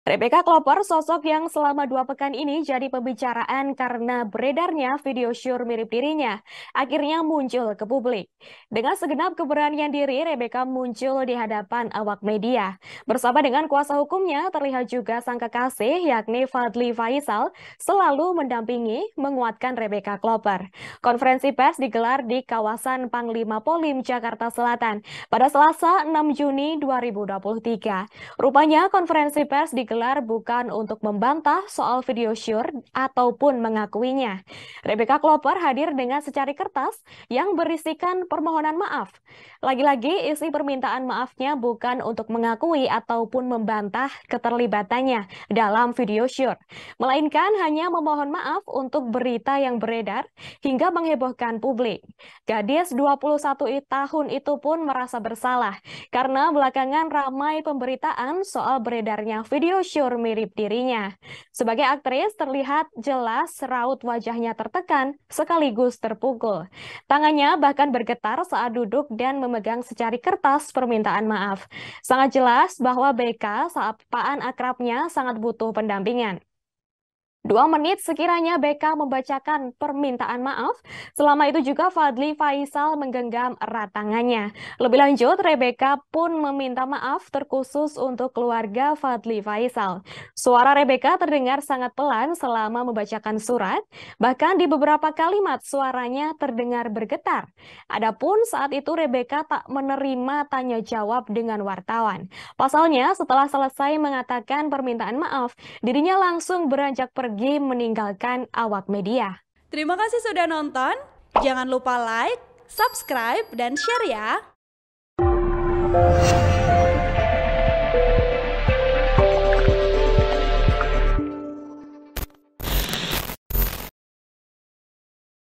Rebecca Kloper, sosok yang selama dua pekan ini jadi pembicaraan karena beredarnya video syur mirip dirinya, akhirnya muncul ke publik. Dengan segenap keberanian diri, Rebecca muncul di hadapan awak media. Bersama dengan kuasa hukumnya, terlihat juga sang kekasih, yakni Fadli Faisal, selalu mendampingi, menguatkan Rebecca Kloper. Konferensi pers digelar di kawasan Panglima Polim, Jakarta Selatan, pada Selasa 6 Juni 2023. Rupanya konferensi pers di digelar bukan untuk membantah soal video syur ataupun mengakuinya. Rebecca Kloper hadir dengan secari kertas yang berisikan permohonan maaf. Lagi-lagi isi permintaan maafnya bukan untuk mengakui ataupun membantah keterlibatannya dalam video syur, melainkan hanya memohon maaf untuk berita yang beredar hingga menghebohkan publik. Gadis 21 tahun itu pun merasa bersalah karena belakangan ramai pemberitaan soal beredarnya video manusyur mirip dirinya. Sebagai aktris, terlihat jelas raut wajahnya tertekan sekaligus terpukul. Tangannya bahkan bergetar saat duduk dan memegang secari kertas permintaan maaf. Sangat jelas bahwa BK saat papan akrabnya sangat butuh pendampingan. Dua menit sekiranya BK membacakan permintaan maaf. Selama itu juga Fadli Faisal menggenggam erat tangannya. Lebih lanjut, Rebecca pun meminta maaf terkhusus untuk keluarga Fadli Faisal. Suara Rebecca terdengar sangat pelan selama membacakan surat. Bahkan di beberapa kalimat suaranya terdengar bergetar. Adapun saat itu Rebecca tak menerima tanya jawab dengan wartawan. Pasalnya setelah selesai mengatakan permintaan maaf, dirinya langsung beranjak pergi lagi meninggalkan awak media. Terima kasih sudah nonton. Jangan lupa like, subscribe, dan share ya.